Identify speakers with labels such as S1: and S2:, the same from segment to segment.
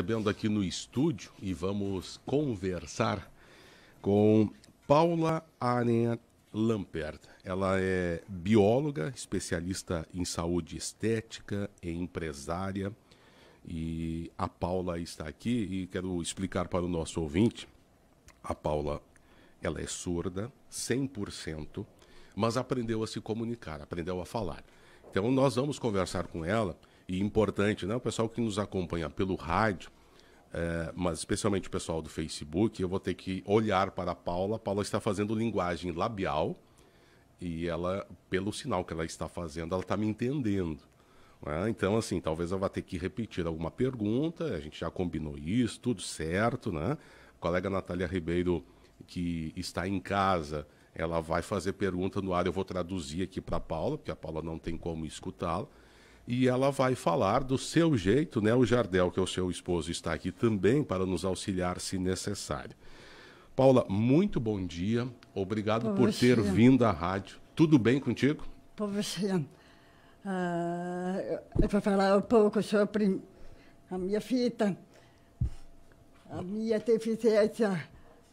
S1: recebendo aqui no estúdio e vamos conversar com Paula Arena Lampert. Ela é bióloga, especialista em saúde estética, é empresária. E a Paula está aqui e quero explicar para o nosso ouvinte. A Paula, ela é surda, 100%, mas aprendeu a se comunicar, aprendeu a falar. Então nós vamos conversar com ela e importante, né? O pessoal que nos acompanha pelo rádio, é, mas especialmente o pessoal do Facebook, eu vou ter que olhar para a Paula. A Paula está fazendo linguagem labial e ela, pelo sinal que ela está fazendo, ela está me entendendo. Né? Então, assim, talvez eu vá ter que repetir alguma pergunta. A gente já combinou isso, tudo certo, né? A colega Natália Ribeiro, que está em casa, ela vai fazer pergunta no ar. Eu vou traduzir aqui para a Paula, porque a Paula não tem como escutá-la e ela vai falar do seu jeito, né? O Jardel, que é o seu esposo, está aqui também para nos auxiliar se necessário. Paula, muito bom dia. Obrigado por ter Chiano. vindo à rádio. Tudo bem contigo?
S2: Pobre Uh, eu vou falar um pouco sobre a minha fita. A minha deficiência.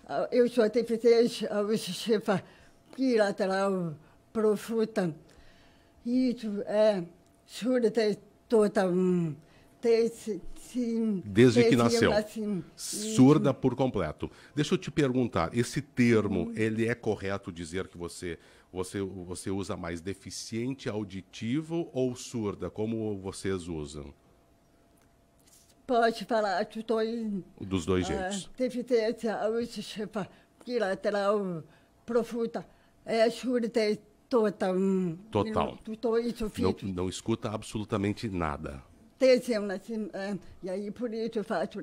S2: Ah, eu sou deficiente auditiva ah, bilateral profunda. Isso é juro, toda. Desde, que nasceu. Assim, surda
S1: por completo. Deixa eu te perguntar, esse termo, ele é correto dizer que você você você usa mais deficiente auditivo ou surda, como vocês usam?
S2: Pode falar dos dois.
S1: Dos dois ah, jeitos.
S2: Uh, deficiência auditiva bilateral profunda. É surda Total. Total. Não,
S1: não escuta absolutamente nada.
S2: É, e aí, por isso, eu faço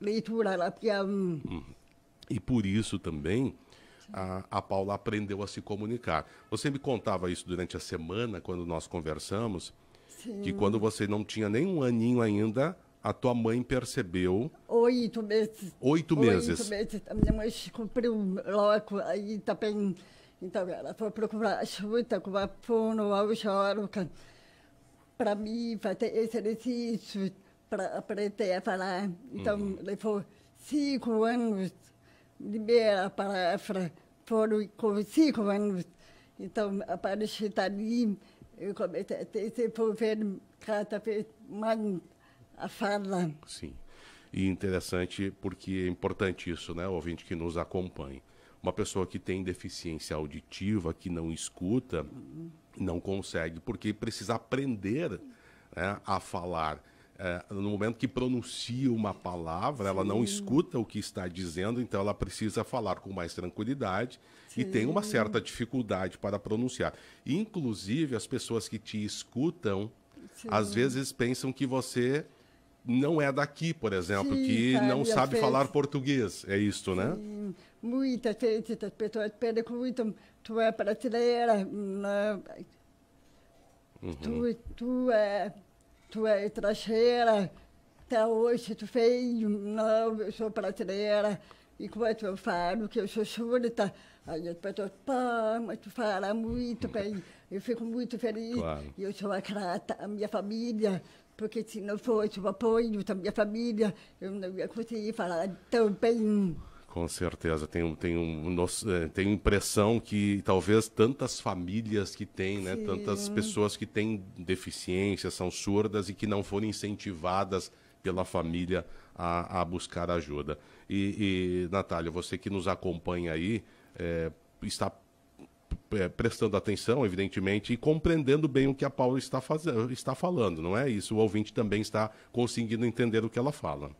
S2: leitura lá, uhum.
S1: E por isso também a, a Paula aprendeu a se comunicar. Você me contava isso durante a semana, quando nós conversamos, Sim. que quando você não tinha nem um aninho ainda, a tua mãe percebeu.
S2: Oito meses. Oito meses. Oito meses. A minha mãe logo, aí também. Tá então ela foi procurar ajuda com a fono, audióloga, para mim fazer exercício para aprender a falar. Então uhum. levou cinco anos, primeira palavra foram com cinco anos. Então, a partir dali, eu comecei a desenvolver cada vez mais a fala.
S1: Sim. E interessante, porque é importante isso, né, ouvinte que nos acompanha. Uma pessoa que tem deficiência auditiva, que não escuta, uhum. não consegue, porque precisa aprender né, a falar. É, no momento que pronuncia uma palavra, Sim. ela não escuta o que está dizendo, então ela precisa falar com mais tranquilidade Sim. e tem uma certa dificuldade para pronunciar. Inclusive, as pessoas que te escutam, Sim. às vezes pensam que você não é daqui, por exemplo, que não sabe falar português. É isto, né?
S2: muitas vezes as pessoas perguntam, né? tu é brasileira, não, uhum. tu, tu, é, tu é estrangeira, até hoje tu fez não, eu sou brasileira. E quando eu falo que eu sou surda, aí as pessoas, pá, mas tu fala muito bem, eu fico muito feliz. Claro. eu sou grata à minha família, porque se não fosse o apoio da minha família, eu não ia conseguir falar tão bem.
S1: Com certeza, tenho, tenho, eh, tenho impressão que talvez tantas famílias que têm, né, Sim. tantas pessoas que têm deficiência, são surdas e que não foram incentivadas pela família a, a buscar ajuda. E, e, Natália, você que nos acompanha aí, é, está eh, prestando atenção, evidentemente, e compreendendo bem o que a Paula está, fazendo, está falando, não é isso? O ouvinte também está conseguindo entender o que ela fala.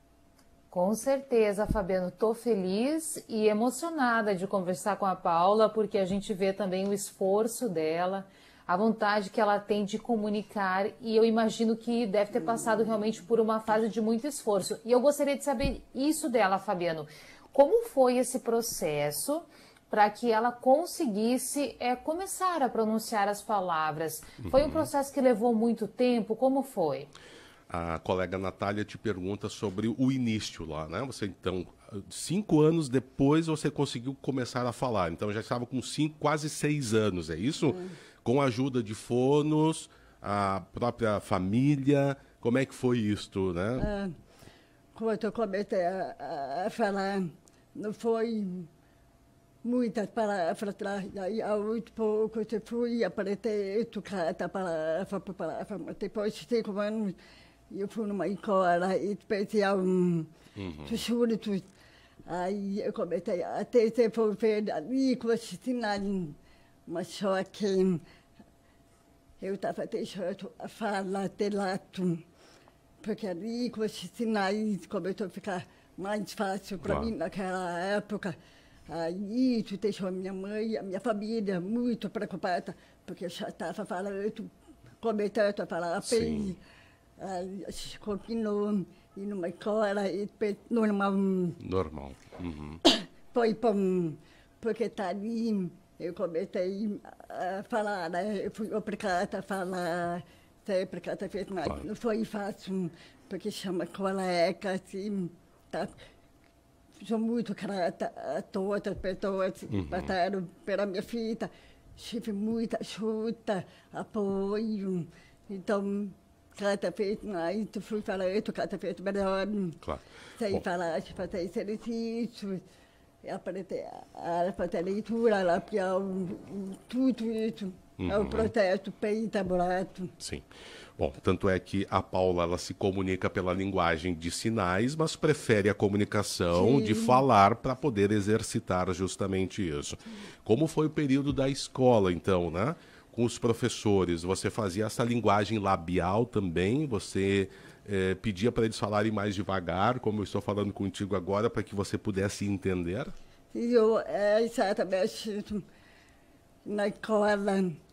S3: Com certeza, Fabiano. Estou feliz e emocionada de conversar com a Paula, porque a gente vê também o esforço dela, a vontade que ela tem de comunicar, e eu imagino que deve ter passado realmente por uma fase de muito esforço. E eu gostaria de saber isso dela, Fabiano. Como foi esse processo? para que ela conseguisse é, começar a pronunciar as palavras. Foi um uhum. processo que levou muito tempo? Como foi?
S1: a colega Natália te pergunta sobre o início lá, né? Você então, cinco anos depois você conseguiu começar a falar. Então já estava com cinco, quase seis anos, é isso? Hum. Com a ajuda de fonos, a própria família. Como é que foi isto, né? Ah,
S2: quando eu comecei a, a falar, não foi muitas palavras atrás, e aos poucos eu fui aparecer tocar essa palavra, palavra. Depois de cinco anos, eu fui numa escola especial hum, uhum. de surdos. Aí eu comecei a ter os sinais, mas só que eu estava deixando a fala de lado, porque ali com os sinais começou a ficar mais fácil para mim naquela época. Aí isso deixou a minha mãe e a minha família muito preocupada, porque eu já estava falando, começando a falar assim siis e kinu, kinu ei kaela, normal
S1: uhum. pead
S2: porque norma. toipa, põgeda nii, kui te ei eu fui obrigada a falar, te obrigada a ver, mas foi fácil, porque chama colega, assim, tá. Sou muito grata a todas as pessoas que uhum. passaram pela minha vida. Tive muita ajuda, apoio. Então, tratafeet naait fruutalaetu katafeet badaan. Sai falaat fatai seritiitu. Aparete alfatali tuura lapia tudo isso. Uhum. É o uhum. protesto peita burato.
S1: Sim. Bom, tanto é que a Paula ela se comunica pela linguagem de sinais, mas prefere a comunicação Sim. de falar para poder exercitar justamente isso. Como foi o período da escola, então, né? com os professores, você fazia essa linguagem labial também, você é, pedia para eles falarem mais devagar, como eu estou falando contigo agora, para que você pudesse entender?
S2: Eu, é, exatamente, na escola,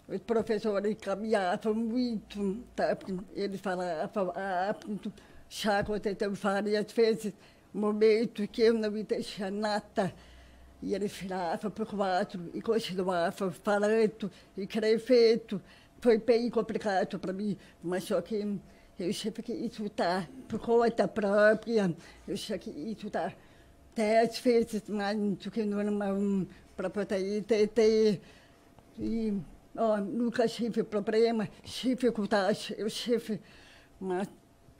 S2: os professores caminhavam muito, tá? eles falavam rápido, já aconteceu várias vezes, momentos que eu não me deixava nada e ele filava por quatro e continuava falando e feito Foi bem complicado para mim, mas só que eu tive que estudar por conta própria, eu tive que estudar dez vezes mais do que normal para poder entender. E oh, nunca tive problema, dificuldade, eu tive, mas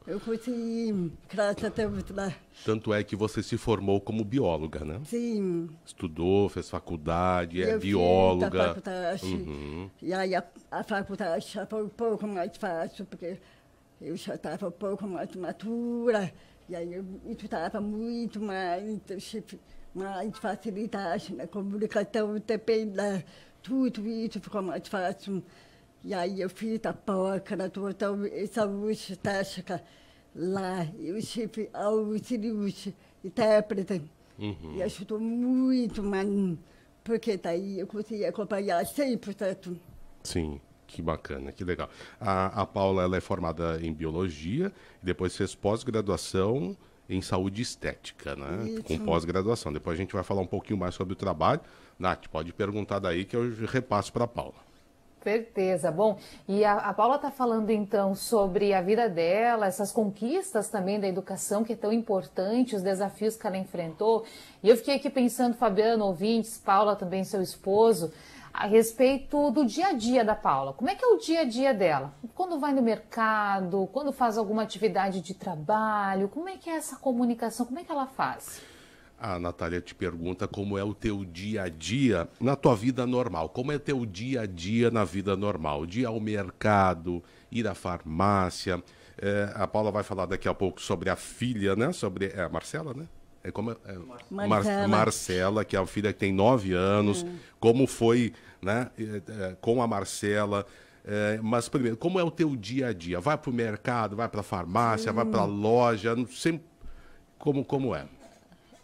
S2: eu fui sim, graças a Deus lá.
S1: Tanto é que você se formou como bióloga, né?
S2: Sim.
S1: Estudou, fez faculdade, é eu bióloga. Fiz faculdade. Uhum.
S2: E aí a, a faculdade já foi um pouco mais fácil, porque eu já estava um pouco mais madura, e aí eu estudava muito mais, tipo, mais facilidade na comunicação, também tudo isso ficou mais fácil e aí eu fiz a porca, na tua saúde ташка lá eu chefe ao ah, Sirius intérprete. Tá uhum. E ajudou muito, mano, porque daí tá eu consegui acompanhar 100%.
S1: Sim, que bacana, que legal. A, a Paula ela é formada em biologia e depois fez pós-graduação em saúde estética, né? Isso. Com pós-graduação. Depois a gente vai falar um pouquinho mais sobre o trabalho. Nath, pode perguntar daí que eu repasso para a Paula.
S3: Certeza. Bom, e a, a Paula está falando então sobre a vida dela, essas conquistas também da educação que é tão importante, os desafios que ela enfrentou. E eu fiquei aqui pensando, Fabiano, ouvintes, Paula também, seu esposo, a respeito do dia a dia da Paula. Como é que é o dia a dia dela? Quando vai no mercado, quando faz alguma atividade de trabalho, como é que é essa comunicação, como é que ela faz?
S1: A Natália te pergunta como é o teu dia a dia na tua vida normal. Como é teu dia a dia na vida normal? De ir ao mercado, ir à farmácia. É, a Paula vai falar daqui a pouco sobre a filha, né? Sobre é, a Marcela, né? É como é, é Marcela. Mar Marcela. que é a filha que tem nove anos. É. Como foi, né? É, com a Marcela. É, mas primeiro, como é o teu dia a dia? Vai para o mercado, vai para a farmácia, vai para a loja, sempre como como é?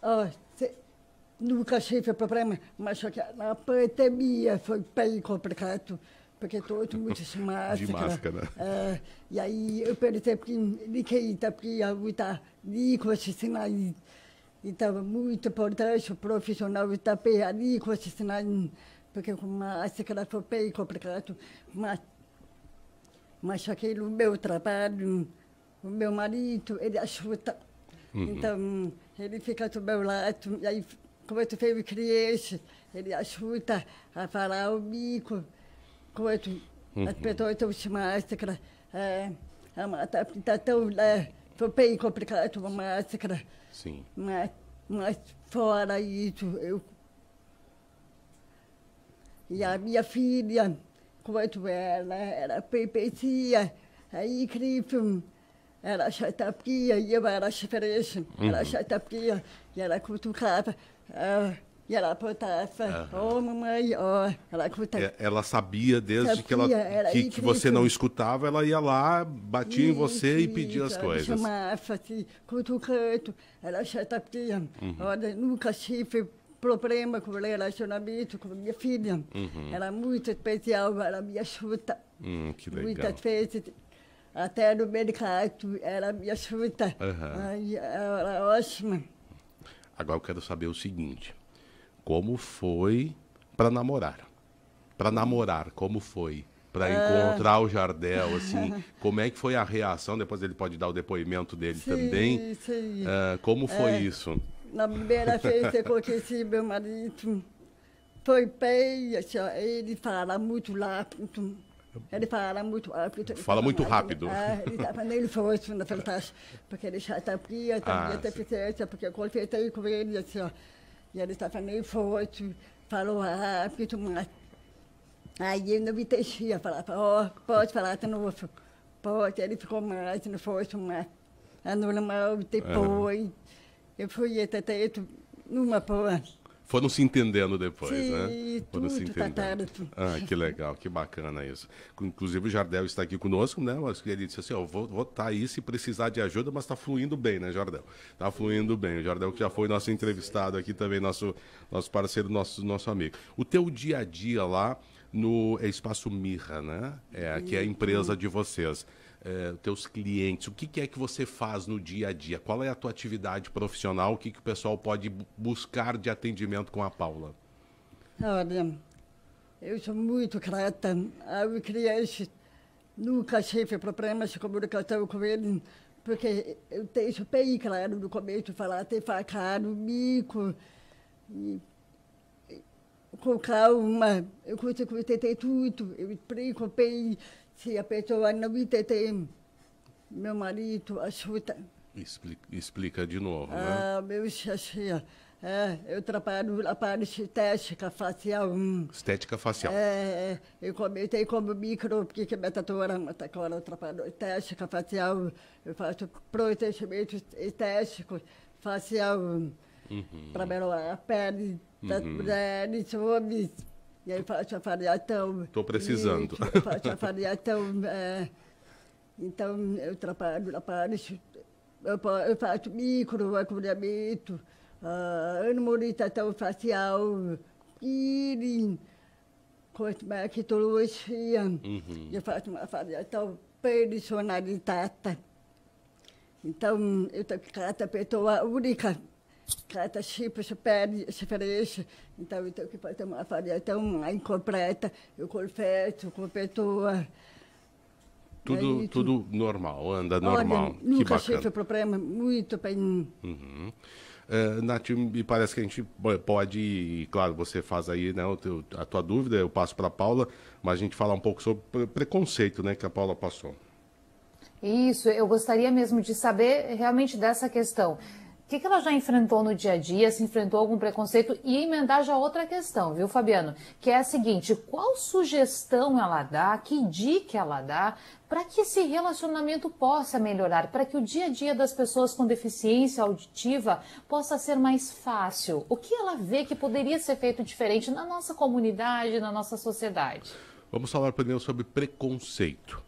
S2: nunca ah, achei nunca tive problema, mas na pandemia foi bem complicado, porque todo muito se máscara. De máscara. É, e aí eu perguntei para ninguém sabia tá usar tá línguas sinais. Então, muito importante o profissional estava ali com de sinais, porque com máscara foi bem complicado. Mas, mas o meu trabalho, o meu marido, ele ajuda Uhum. Então, ele fica do meu lado, aí, como eu tenho criança, ele ajuda a falar o bico, como eu, uhum. as pessoas estão se máscara, é, a mata está tão né, foi bem complicado uma máscara. Sim. Mas, mas fora isso, eu... E a minha filha, quando ela era bebezinha, é incrível ela já tapia e eu era diferente. Uhum. Ela já tapia e ela cutucava. Uh, e ela botava, uhum. oh mamãe, oh, ela cutucava.
S1: Ela sabia desde sabia, que, ela, que, que, você não escutava, ela ia lá, batia isso, em você e pedia as coisas. chamava
S2: assim, cutucando, ela já tapia. Uhum. nunca tive problema com o relacionamento com minha filha. Uhum. Era muito especial, ela me ajuda. Hum, que legal. Muitas vezes até no mercado, era minha fruta. Uhum. Era ótima.
S1: Agora eu quero saber o seguinte: como foi para namorar? Para namorar, como foi? Para ah. encontrar o Jardel, assim, como é que foi a reação? Depois ele pode dar o depoimento dele sim, também. Sim. Ah, como foi é, isso? Na primeira vez eu conheci
S2: meu marido, foi bem, assim, ele fala muito lá ele fala muito ah, rápido. Fala muito rápido. Ah, ele tá isso na verdade, porque ele já está fria, também está eficiência, porque eu confeitei com ele, assim, ó. E ele estava tá meio forte, falou rápido, tipo, ah, mas. Aí ele não me deixia falar, ó, oh, pode falar de novo. Pode, ele ficou mais, não fosse mais. A normal, depois. Uhum. Eu fui até numa porra
S1: foram se entendendo depois, Sim, né? Foram se tá entendendo. Tá ah, que legal, que bacana isso. Inclusive o Jardel está aqui conosco, né? Ele disse assim, ó, vou estar tá aí se precisar de ajuda, mas está fluindo bem, né, Jardel? Está fluindo bem. O Jardel que já foi nosso entrevistado aqui também, nosso, nosso parceiro, nosso, nosso amigo. O teu dia a dia lá no é Espaço Mirra, né? É, que é a uhum. empresa de vocês é, teus clientes, o que, que, é que você faz no dia a dia, qual é a tua atividade profissional, o que, que o pessoal pode buscar de atendimento com a Paula?
S2: Olha, eu sou muito grata ao cliente, nunca tive problemas de comunicação com ele, porque eu tenho bem claro no começo falar ter facado, mico, e, e, com calma, eu consigo entender tudo, eu explico bem se a pessoa não tem meu marido ajuda.
S1: Explica, explica de novo, né?
S2: ah, né? Meu xaxi, é, eu trabalho na parte estética facial.
S1: Estética facial.
S2: É, é eu comentei como micro, porque minha tatuadora, agora eu trabalho estética facial, eu faço protecimento estético facial uhum. para melhorar a pele das uhum. mulheres, homens. E aí a tia Faria, então... Estou precisando. E, faço tipo, a Faria, então... É, então, eu trabalho na parte... Eu, eu faço micro, acompanhamento, uh, ah, harmonização facial, peeling, cosmetologia. Uhum. Eu faço uma avaliação então, personalizada. Então, eu tenho que a pessoa única cada chip se perde, se oferece. Então, eu tenho que fazer uma variação incompleta, eu confesso, completua. Tudo, tudo
S1: normal, anda normal. nunca que tive
S2: problema, muito bem.
S1: Uhum. Uh, Nath, me parece que a gente pode, claro, você faz aí né, teu, a tua dúvida, eu passo para a Paula, mas a gente falar um pouco sobre preconceito né, que a Paula passou.
S3: Isso, eu gostaria mesmo de saber realmente dessa questão que, que ela já enfrentou no dia a dia, se enfrentou algum preconceito e emendar já outra questão, viu, Fabiano? Que é a seguinte: qual sugestão ela dá, que dica ela dá para que esse relacionamento possa melhorar, para que o dia a dia das pessoas com deficiência auditiva possa ser mais fácil? O que ela vê que poderia ser feito diferente na nossa comunidade, na nossa sociedade?
S1: Vamos falar primeiro sobre preconceito.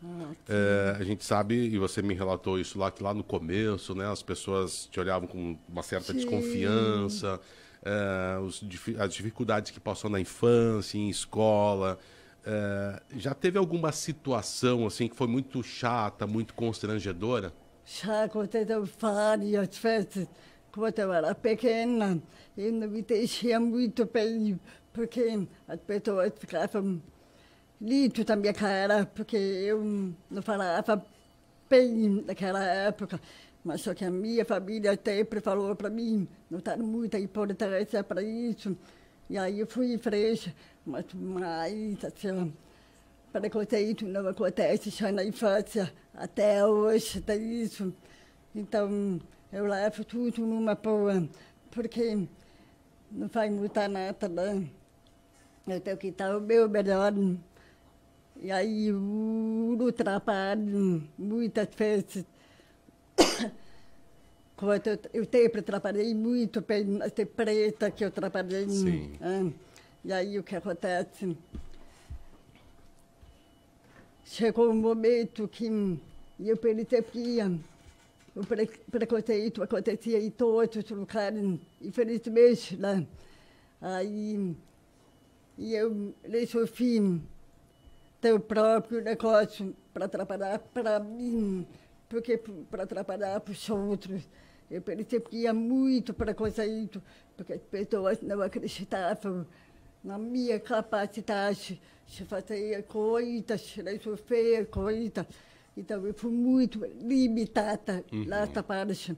S1: é, a gente sabe, e você me relatou isso lá, que lá no começo, né, as pessoas te olhavam com uma certa sim. desconfiança, é, os, as dificuldades que passou na infância, em escola. É, já teve alguma situação assim que foi muito chata, muito constrangedora?
S2: Já aconteceu várias vezes quando eu era pequena. Eu não me deixei muito bem, porque as pessoas ficavam lido da minha cara, porque eu não falava bem naquela época. Mas só que a minha família sempre falou para mim, não dá tá muita importância para isso. E aí eu fui fresca, mas mais assim, preconceito não acontece só na infância, até hoje tá isso. Então eu levo tudo numa boa, porque não vai mudar nada, né? Eu tenho que estar o meu melhor. E aí, uh, o trabalho, muitas vezes. Quando eu, eu sempre trabalhei muito bem na preta que eu trabalhei. Sim. Né? E aí, o que acontece? Chegou um momento que eu percebia o pre preconceito acontecia em todos os lugares, infelizmente, né? Aí e eu resolvi teu próprio negócio para trabalhar para mim, porque para trabalhar para os outros. Eu percebia muito preconceito, porque as pessoas não acreditavam na minha capacidade de fazer coisas, de sofrer coisas. Então, eu fui muito limitada uhum. nessa parte,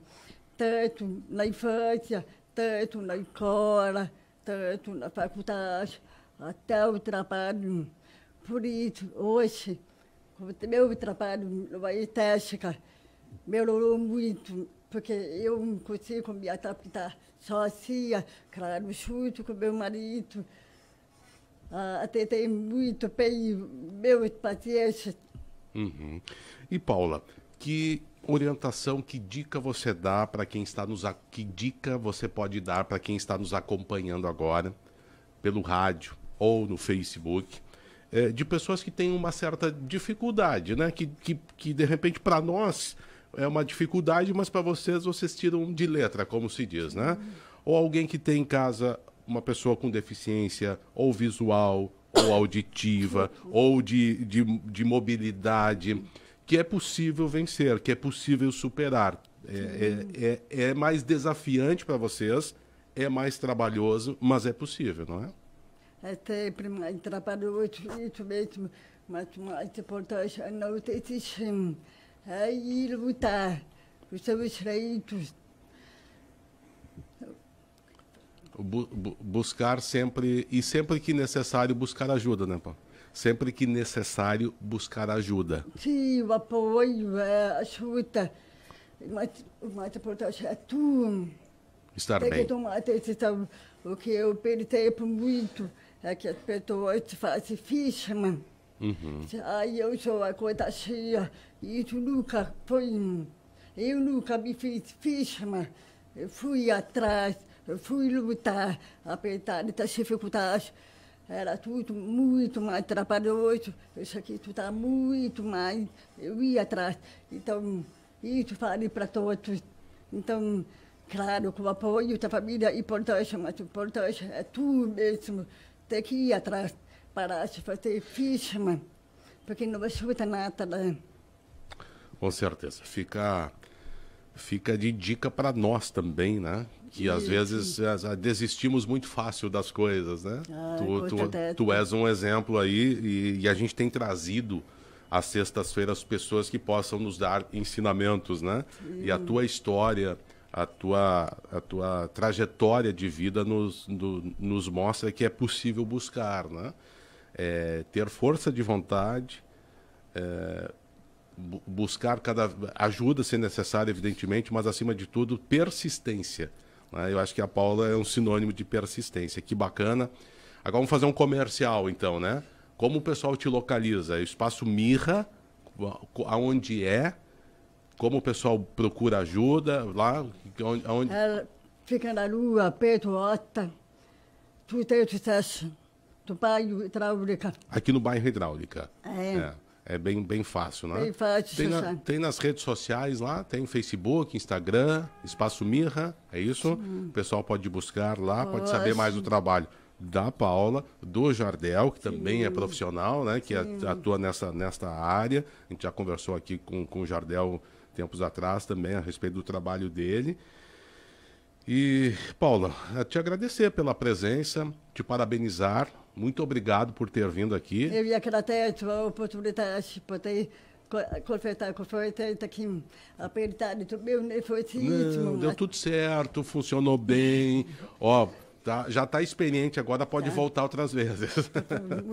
S2: tanto na infância, tanto na escola, tanto na faculdade, até o trabalho. Por isso, hoje, como meu trabalho é técnica, melhorou muito, porque eu não consigo me adaptar sozinha, claro, junto com meu marido. Ah, até tem muito bem meus pacientes.
S1: Uhum. E Paula, que orientação, que dica você dá para quem está nos a... que dica você pode dar para quem está nos acompanhando agora pelo rádio ou no Facebook é, de pessoas que têm uma certa dificuldade, né? Que, que, que de repente para nós é uma dificuldade, mas para vocês vocês tiram de letra, como se diz, né? Uhum. Ou alguém que tem em casa uma pessoa com deficiência ou visual ou auditiva ou de, de, de mobilidade que é possível vencer, que é possível superar. É, é, é, é mais desafiante para vocês, é mais trabalhoso, mas é possível, não é?
S2: é sempre mais oito, muito mesmo, mas mais importante não desistir. Aí lutar os seus direitos.
S1: buscar sempre, e sempre que necessário, buscar ajuda, né, pão Sempre que necessário, buscar ajuda.
S2: Sim, o apoio, a ajuda. Mas o mais importante é tu. Estar Tem bem. Tem que tomar decisão, o que eu perdi muito é que as pessoas fazem ficham. Uhum. Aí eu sou a coisa cheia. Isso nunca foi. Eu nunca me fiz ficham. Eu fui atrás, eu fui lutar, apesar das dificuldades. Era tudo muito mais trabalhoso, eu sei que está muito mais, eu ia atrás. Então, isso falei para todos. Então, claro, com o apoio da família é importante, mas importante é tu mesmo ter que ir atrás, parar de fazer ficha, porque não vai chover nada lá. Né?
S1: Com certeza. Fica, fica de dica para nós também, né? Que às vezes eh, eh, desistimos muito fácil das coisas, né? Ah, tu, tu, tu, és um exemplo aí e, e a gente tem trazido às sextas-feiras pessoas que possam nos dar ensinamentos, né? Sim. E a tua história a tua, a tua trajetória de vida nos, do, nos mostra que é possível buscar, né? É, ter força de vontade, é, buscar cada ajuda se necessário, evidentemente, mas acima de tudo persistência. Né? Eu acho que a Paula é um sinônimo de persistência. Que bacana. Agora vamos fazer um comercial, então, né? Como o pessoal te localiza? Espaço Mirra, aonde é? Como o pessoal procura ajuda lá? Onde, onde... Ela
S2: é, fica na rua, o sucesso do bairro Hidráulica.
S1: Aqui no bairro Hidráulica. É. é. É, bem, bem fácil, né? Bem fácil, tem, na, tem nas redes sociais lá, tem Facebook, Instagram, Espaço Mirra, é isso? Sim. O pessoal pode buscar lá, pode, pode saber mais do trabalho da Paula, do Jardel, que Sim. também é profissional, né? Que Sim. atua nessa, nessa área. A gente já conversou aqui com, com o Jardel tempos atrás também a respeito do trabalho dele. E, Paula, te agradecer pela presença, te parabenizar. Muito obrigado por ter vindo aqui. Eu
S2: ia até a oportunidade de poder confeitar, com vocês aqui, apertar meu nervosismo. Não, deu
S1: tudo certo, funcionou bem. Ó, tá, já está experiente agora, pode tá. voltar outras vezes.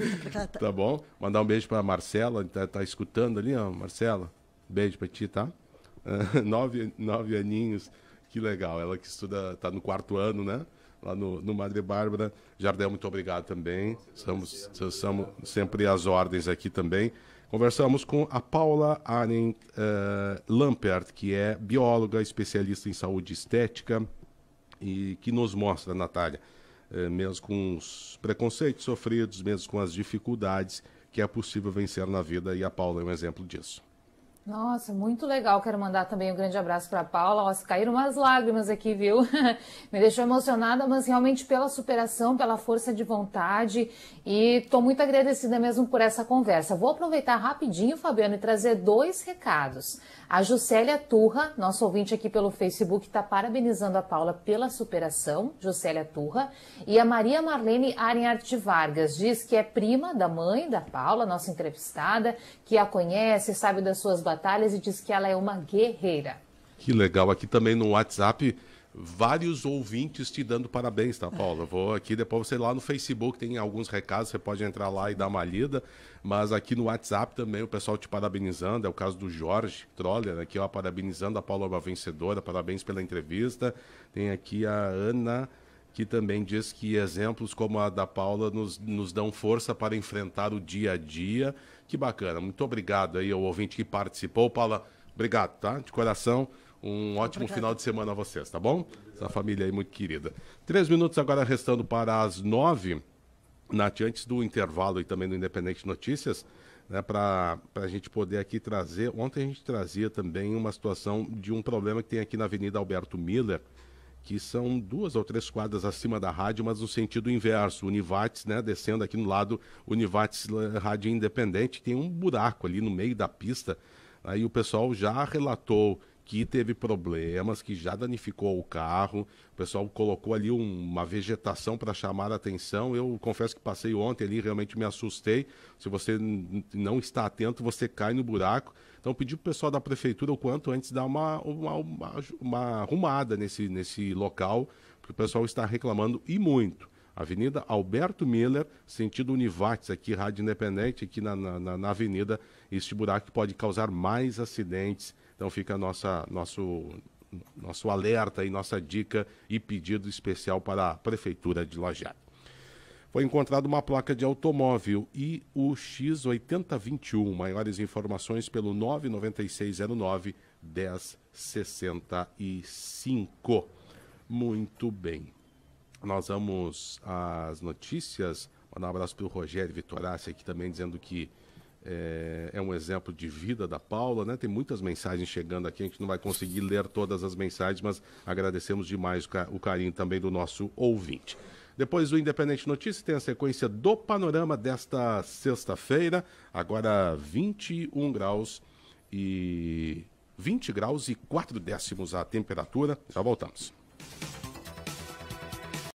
S1: tá bom? Mandar um beijo para a Marcela, está tá escutando ali, ó, Marcela. Beijo para ti, tá? nove, nove aninhos, que legal. Ela que estuda, está no quarto ano, né? Lá no, no Madre Bárbara. Jardel, muito obrigado também. Estamos, estamos sempre às ordens aqui também. Conversamos com a Paula Aren uh, eh, Lampert, que é bióloga, especialista em saúde estética, e que nos mostra, Natália, uh, mesmo com os preconceitos sofridos, mesmo com as dificuldades, que é possível vencer na vida, e a Paula é um exemplo disso.
S3: Nossa, muito legal. Quero mandar também um grande abraço para a Paula. Nossa, caíram umas lágrimas aqui, viu? Me deixou emocionada, mas realmente pela superação, pela força de vontade. E estou muito agradecida mesmo por essa conversa. Vou aproveitar rapidinho, Fabiano, e trazer dois recados. A Juscelia Turra, nosso ouvinte aqui pelo Facebook, está parabenizando a Paula pela superação, Juscelia Turra. E a Maria Marlene Arenharte Vargas diz que é prima da mãe da Paula, nossa entrevistada, que a conhece, sabe das suas batalhas batalhas e diz que ela é uma guerreira.
S1: Que legal. Aqui também no WhatsApp, vários ouvintes te dando parabéns, tá, Paula? Vou aqui, depois você lá no Facebook tem alguns recados, você pode entrar lá e dar uma lida. Mas aqui no WhatsApp também o pessoal te parabenizando. É o caso do Jorge Troller aqui, ó, parabenizando a Paula, uma vencedora. Parabéns pela entrevista. Tem aqui a Ana que também diz que exemplos como a da Paula nos, nos dão força para enfrentar o dia a dia. Que bacana. Muito obrigado aí ao ouvinte que participou. Paula, obrigado, tá? De coração. Um ótimo final de semana a vocês, tá bom? Essa família aí muito querida. Três minutos agora restando para as nove. Nath, antes do intervalo e também do Independente Notícias, né, para a gente poder aqui trazer. Ontem a gente trazia também uma situação de um problema que tem aqui na Avenida Alberto Miller, que são duas ou três quadras acima da rádio, mas no sentido inverso. Univates, né, descendo aqui no lado, Univates eh, Rádio Independente, tem um buraco ali no meio da pista. Aí né, o pessoal já relatou que teve problemas, que já danificou o carro. O pessoal colocou ali uma vegetação para chamar a atenção. Eu confesso que passei ontem ali, realmente me assustei. Se você não está atento, você cai no buraco. Então, pedi para o pessoal da prefeitura, o quanto antes, dar uma, uma, uma, uma arrumada nesse, nesse local, porque o pessoal está reclamando e muito. Avenida Alberto Miller, sentido Univates, aqui, Rádio Independente, aqui na, na, na, avenida. Este buraco pode causar mais acidentes. Então fica nossa, nosso, nosso alerta e nossa dica e pedido especial para a Prefeitura de Lajeado foi encontrada uma placa de automóvel IUX 8021. Maiores informações pelo 99609 1065. Muito bem. Nós vamos às notícias. Mandar um abraço para o Rogério Vitorácio aqui também dizendo que é, é, um exemplo de vida da Paula, né? Tem muitas mensagens chegando aqui, a gente não vai conseguir ler todas as mensagens, mas agradecemos demais o carinho também do nosso ouvinte. Depois do Independente Notícias, tem a sequência do panorama desta sexta-feira, agora 21 graus e 20 graus e 4 décimos a temperatura. Já voltamos.